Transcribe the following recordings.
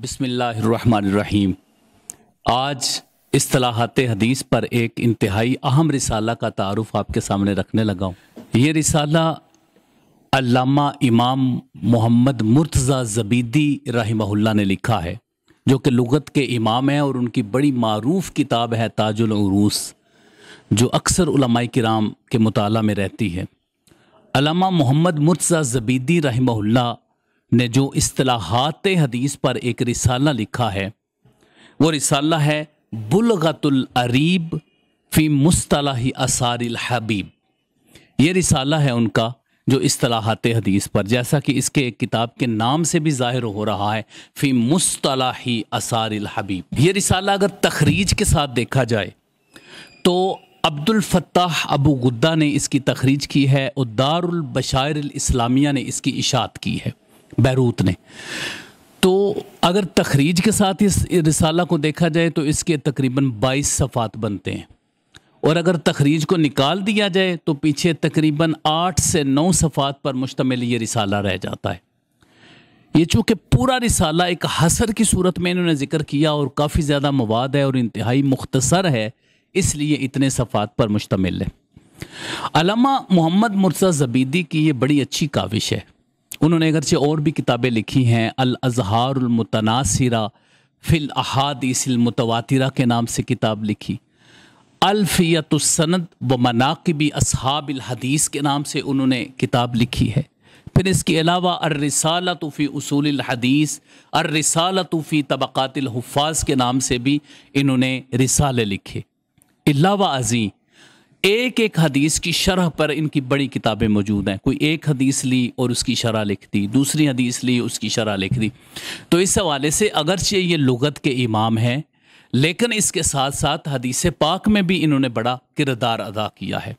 बसमीम आज असलाहत हदीस पर एक इंतहाई अहम रिसाला का तारफ़ आपके सामने रखने लगा हूँ ये रिसाला इमाम मोहम्मद मुर्तज़ा जबीदी रही ने लिखा है जो कि लगत के इमाम हैं और उनकी बड़ी मरूफ किताब है ताजुलरूस जो अक्सर उलमाई कराम के मुताला में रहती है अलामा मोहम्मद मुर्तज़ा जबीदी रहमहुल्ला ने जो असलाहत हदीस पर एक रिसाला लिखा है वो रिसाला है बुलगतुल अरीब फ़ी मुस्तलाही असारिल हबीब ये रिसाला है उनका जो असलाहत हदीस पर जैसा कि इसके एक किताब के नाम से भी ज़ाहिर हो रहा है फ़ी मुस्तलाही असारिल हबीब ये रिसाला अगर तखरीज के साथ देखा जाए तो अब्दुल फत्ताह अबू गुद्दा ने इसकी तखरीज की है और दारुल बशायर इस्लामिया ने इसकी इशात की है बैरूत ने तो अगर तखरीज के साथ इस रिसाला को देखा जाए तो इसके तकरीबन 22 सफ़ात बनते हैं और अगर तखरीज को निकाल दिया जाए तो पीछे तकरीबन आठ से नौ सफ़ात पर मुश्तमिल ये रिसाला रह जाता है ये चूँकि पूरा रिसाला एक हसर की सूरत में इन्होंने ज़िक्र किया और काफ़ी ज़्यादा मवाद है और इंतहाई मुख्तसर है इसलिए इतने सफ़ात पर मुश्तमिल है मोहम्मद मुर्सा जबीदी की ये बड़ी अच्छी काविश है उन्होंने अगरचे और भी किताबें लिखी हैं अल अजहारमतनासरा फिल अहादिसमतवातिरा के नाम से किताब लिखी अल्फियतसनद व मनाकबी असहाब हदीस के नाम से उन्होंने किताब लिखी है फिर इसके अलावा अर्रसालतफ़ी उसूल हदीस अर्रसालतफ़ी तबक़ातल हफ़ाज के नाम से भी इन्होंने रिसाले लिखे अलावा अजी एक एक हदीस की शरह पर इनकी बड़ी किताबें मौजूद हैं कोई एक हदीस ली और उसकी शरह लिख दी दूसरी हदीस ली उसकी शरह लिख दी तो इस हवाले से अगरचे ये लगत के इमाम हैं लेकिन इसके साथ साथ हदीस पाक में भी इन्होंने बड़ा किरदार अदा किया है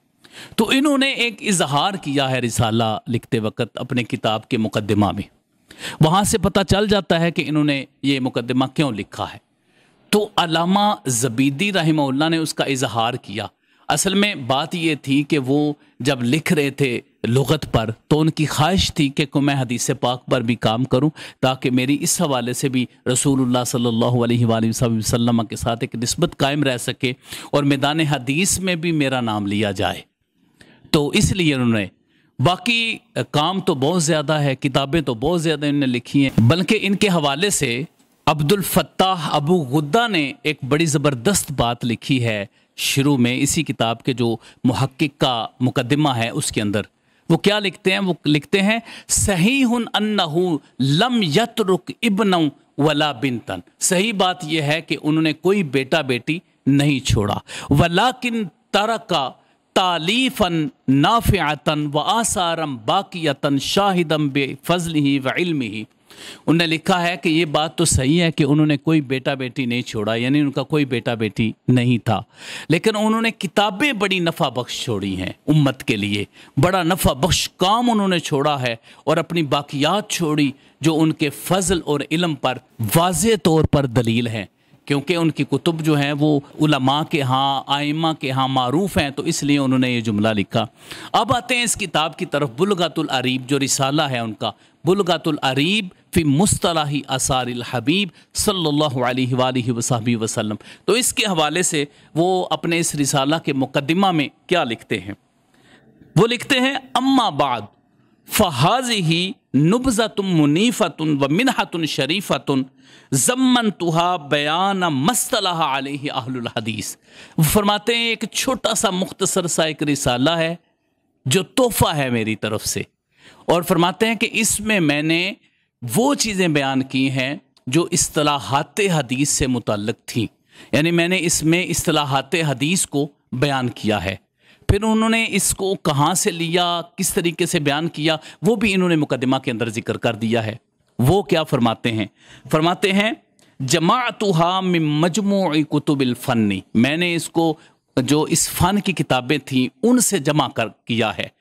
तो इन्होंने एक इजहार किया है रिसाला लिखते वक्त अपने किताब के मुकदमा में वहाँ से पता चल जाता है कि इन्होंने ये मुकदमा क्यों लिखा है तो अलामा जबीदी रही ने उसका इजहार किया असल में बात ये थी कि वो जब लिख रहे थे लगत पर तो उनकी ख्वाहिश थी कि को मैं हदीस पाक पर भी काम करूं ताकि मेरी इस हवाले से भी रसूलुल्लाह सल्लल्लाहु अलैहि वसल्लम के साथ एक नस्बत कायम रह सके और मैदान हदीस में भी मेरा नाम लिया जाए तो इसलिए उन्होंने बाकी काम तो बहुत ज़्यादा है किताबें तो बहुत ज़्यादा इन्होंने लिखी हैं बल्कि इनके हवाले से अब्दुल फत्ताह अबू गुद्दा ने एक बड़ी ज़बरदस्त बात लिखी है शुरू में इसी किताब के जो महक्क का मुकदमा है उसके अंदर वो क्या लिखते हैं वो लिखते हैं सही हन अन्नहू लम यत रुक इबन वला बिन तन सही बात यह है कि उन्होंने कोई बेटा बेटी नहीं छोड़ा वला किन तरका तालीफ़न नाफ़ातन व आसारम बाकी शाहिदम बे फजल ही व इल्म ही उन्होंने लिखा है कि ये बात तो सही है कि उन्होंने कोई बेटा बेटी नहीं छोड़ा यानी उनका कोई बेटा बेटी नहीं था लेकिन उन्होंने किताबें बड़ी नफ़ा बख्श छोड़ी हैं उम्मत के लिए बड़ा नफ़ा बख्श काम उन्होंने छोड़ा है और अपनी बाकियात छोड़ी जो उनके फजल और इलम पर वाज तौर पर दलील हैं क्योंकि उनकी कुतुब जो हैं वो उलमा के हाँ आयमा के हाँ मरूफ़ हैं तो इसलिए उन्होंने ये जुमला लिखा अब आते हैं इस किताब की तरफ बुलगतुल अरीब जो रिसाला है उनका बुलगातुलरीब फ़ी मुस्तलाही हबीब सल्लल्लाहु अलैहि वसाबी वसल्लम तो इसके हवाले से वो अपने इस रिसाला के मुकदमा में क्या लिखते हैं वो लिखते हैं अम्मा बाद फ़हाज ही नुबज़तुम मुनीफ़तुन व मिनहतुन शरीफ़तुन जमन तुहा बयान मस्तलाह हदीस फरमाते हैं एक छोटा सा मुख्तसर सा एक रिसाला है जो तोहफ़ा है मेरी तरफ से और फरमाते हैं कि इसमें मैंने वो चीज़ें बयान की हैं जो असलाहत हदीस से मुतलक थी यानी मैंने इसमें असलाहत हदीस को बयान किया है फिर उन्होंने इसको कहाँ से लिया किस तरीके से बयान किया वो भी इन्होंने मुकदमा के अंदर जिक्र कर दिया है वो क्या फरमाते हैं फरमाते हैं जमातहा मजमू कुतुबिलफ़नी मैंने इसको जो इस फ़न की किताबें थीं उनसे जमा कर किया है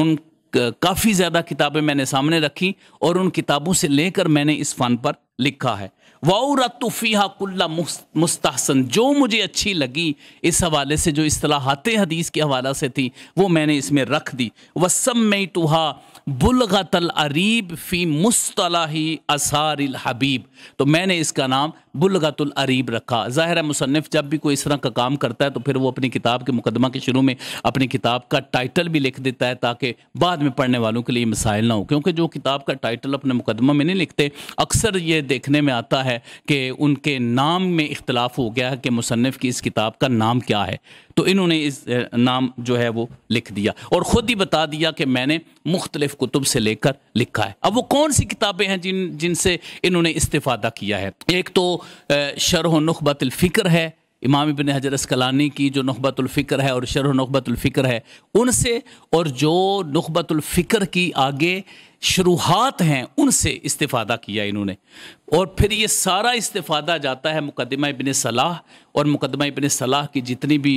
उन काफ़ी ज़्यादा किताबें मैंने सामने रखी और उन किताबों से लेकर मैंने इस फ़न पर लिखा है वाउरतुफ़ीहा कुल्ला मुस्तहसन जो मुझे अच्छी लगी इस हवाले से जो असलाहत हदीस के हवाले से थी वो मैंने इसमें रख दी वसम में तुहा बुलगतल अरीब फ़ी मुस्तलाही असार हबीब तो मैंने इसका नाम बुलगतल अरीब रखा ज़ाहिर मुसनफ़ जब भी कोई इस तरह का काम करता है तो फिर वो अपनी किताब के मुकदमा के शुरू में अपनी किताब का टाइटल भी लिख देता है ताकि बाद में पढ़ने वालों के लिए मिसाइल ना हो क्योंकि जो किताब का टाइटल अपने मुकदमा में नहीं लिखते अक्सर ये देखने में आता है कि उनके नाम में इख्तलाफ हो गया है कि मुसनफ़ की इस किताब का नाम क्या है तो इन्होंने इस नाम जो है वो लिख दिया और ख़ुद ही बता दिया कि मैंने मुख्तलिफ़ कुतुब से लेकर लिखा है अब वो कौन सी किताबें हैं जिन जिनसे इन्होंने इस्तेफादा किया है एक तो शरह नुबतफ़िक्र है इमाम बिन हजर असकलानी की जो नखबतफ़िक्र है और शरह नखबतफ़िक्र है उनसे और जो नखबतफ़िक्र की आगे शुरुआत हैं उनसे इस्तीफ़ादा किया इन्होंने और फिर ये सारा इस्तीफ़ादा जाता है मुकदमा इबन सलाह और मुकदमा इबन सलाह की जितनी भी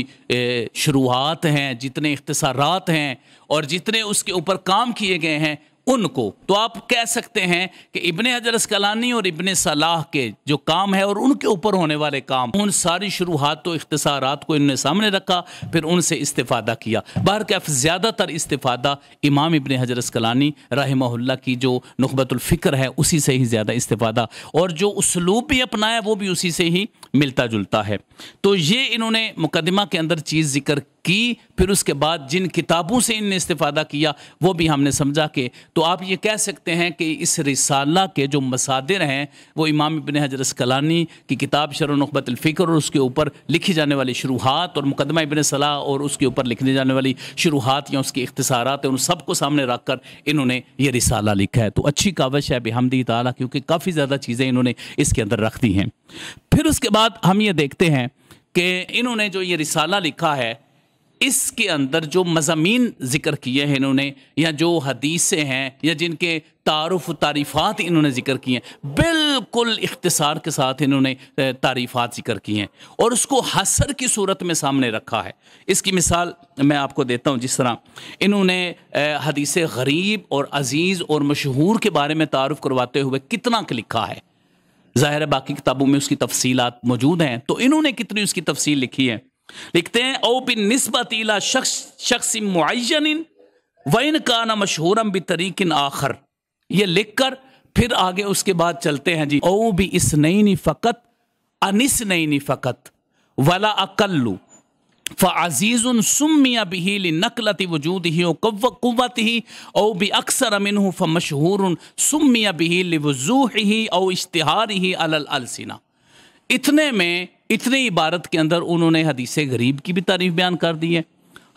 शुरुआत हैं जितने इख्तसारात हैं और जितने उसके ऊपर काम किए गए हैं उनको तो आप कह सकते हैं कि इबन हजर असकलानी और इबन सलाह के जो काम है और उनके ऊपर होने वाले काम उन सारी शुरुआत तो इख्तसारात को इनने सामने रखा फिर उनसे इस्तीफ़ादा किया बाहर कैफ ज़्यादातर इस्तीफ़ादा इमाम इबन हजर असकलानी रहमल्ला की जो नकबतुल्फ़िक्र है उसी से ही ज़्यादा इस्तीफ़ादा और जो उसलूब भी अपनाया वो भी उसी से ही मिलता जुलता है तो ये इन्होंने मुकदमा के अंदर चीज़ जिक्र की फिर उसके बाद जिन किताबों से इनने इस्तेफादा किया वो भी हमने समझा के तो आप ये कह सकते हैं कि इस रिसाला के जो मसादिर हैं वो इमाम इबन हजरत कलानी की किताब शरणबतफ़िक्र और उसके ऊपर लिखी जाने वाली शुरुआत और मुकदमा इबन सलाह और उसके ऊपर लिखने जाने वाली शुरुआत या उसकी इख्तसारत उन सबको सामने रख कर इन्होंने ये रिसाला लिखा है तो अच्छी कावश है बेहमदी ताली क्योंकि काफ़ी ज़्यादा चीज़ें इन्होंने इसके अंदर रख दी हैं फिर उसके बाद हम ये देखते हैं कि इन्होंने जो ये रिसाला लिखा है इसके अंदर जो मजामीन जिक्र किए हैं इन्होंने या जो हदीसें हैं या जिनके तारफ़ तारीफ़ात इन्होंने जिक्र किए हैं बिल्कुल इख्तसार के साथ इन्होंने तारीफ़ात जिक्र किए हैं और उसको हसर की सूरत में सामने रखा है इसकी मिसाल मैं आपको देता हूँ जिस तरह इन्होंने हदीस गरीब और अज़ीज़ और मशहूर के बारे में तारफ़ करवाते हुए कितना लिखा है ज़ाहिर बाकी किताबों में उसकी तफसीलात मौजूद हैं तो इन्होंने कितनी उसकी तफसील लिखी है लिखते हैं ओ बिन नस्बत इला शख्स शख्स मुन वैन का ना मशहूरम भी तरीकिन आखर ये लिख कर फिर आगे उसके बाद चलते हैं जी ओ भी इस नई नी फ़कत अनिस नई नी फ़कत वला अकल्लू फ़ीज़ सुमिया बिहिल नकलती वजूद ही कुत ही ओ भी अक्सर अमिन फ़ मशहूर सुमिया बिहिल वजूह ही ओ इश्तहार ही अल अलसिना इतने में इतनी इबारत के अंदर उन्होंने हदीस गरीब की भी तारीफ बयान कर दी है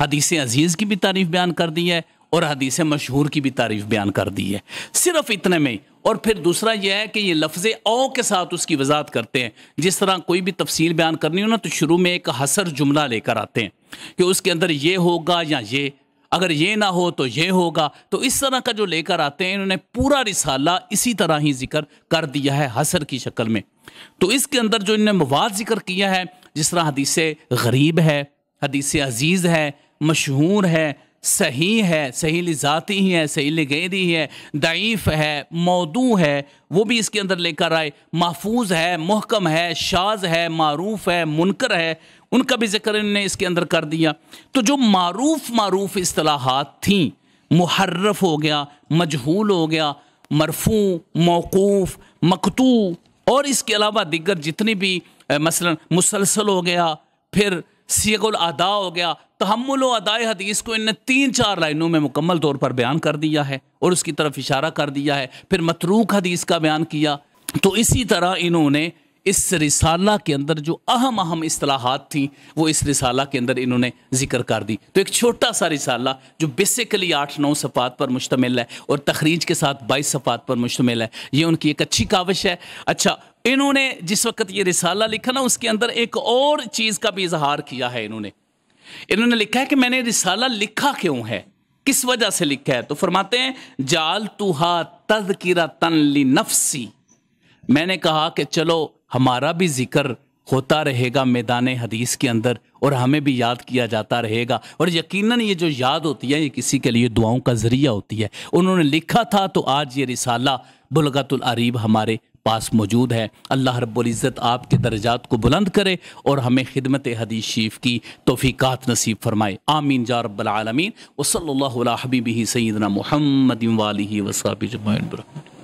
हदीस अजीज़ की भी तारीफ बयान कर दी है और हदीस मशहूर की भी तारीफ बयान कर दी है सिर्फ इतने में और फिर दूसरा यह है कि ये लफ्ज़ ओ के साथ उसकी वजात करते हैं जिस तरह कोई भी तफसील बयान करनी हो ना तो शुरू में एक हसर जुमला लेकर आते हैं कि उसके अंदर ये होगा या ये अगर ये ना हो तो ये होगा तो इस तरह का जो लेकर आते हैं इन्होंने पूरा रिसाला इसी तरह ही जिक्र कर दिया है हसर की शक्ल में तो इसके अंदर जो इन्होंने मवाद जिक्र किया है जिस तरह हदीस गरीब है हदीस अजीज़ है मशहूर है सही है सही ज़ाती ही है सही गहरी है दईफ़ है मौदू है वो भी इसके अंदर लेकर आए महफूज है महकम है शाज है मारूफ है मुनकर है उनका भी जिक्र इनने इसके अंदर कर दिया तो जो मरूफ मरूफ असलाहत थी महर्रफ हो गया मजहूल हो गया मरफू मौकूफ़ मकतू और इसके अलावा दिगर जितनी भी मसल मुसलसल हो गया फिर सीगुल अदा हो गया तहमुल अदाए हदीस को इनने तीन चार लाइनों में मुकम्मल तौर पर बयान कर दिया है और उसकी तरफ इशारा कर दिया है फिर मतरूक हदीस का बयान किया तो इसी तरह इन्होंने इस रिसाला के अंदर जो अहम अहम असलाहत थी वो इस रिसाला के अंदर इन्होंने जिक्र कर दी तो एक छोटा सा रिसाला जो बेसिकली आठ नौ सफ़ात पर मुश्तमिल है और तखरीज के साथ बाईस सफ़ात पर मुश्तमिल है ये उनकी एक अच्छी काविश है अच्छा इन्होंने जिस वक्त ये रिसाला लिखा ना उसके अंदर एक और चीज़ का भी इजहार किया है इन्होंने इन्होंने लिखा है कि मैंने रिसाला लिखा क्यों है किस वजह से लिखा है तो फरमाते हैं जाल तुहा तज किरा तन ली नफसी मैंने कहा कि चलो हमारा भी जिक्र होता रहेगा मैदान हदीस के अंदर और हमें भी याद किया जाता रहेगा और यकीनन ये जो याद होती है ये किसी के लिए दुआओं का ज़रिया होती है उन्होंने लिखा था तो आज ये रिसाला बुलगतुल अरीब हमारे पास मौजूद है अल्लाह रब्ज़त आपके दर्जात को बुलंद करे और हमें खिदमत हदीस शीफ की तोफ़ीक़ात नसीब फरमाए आमीन जा रब्बालमीन वसल हबीबी सैदना महमद वाली वसाब जमान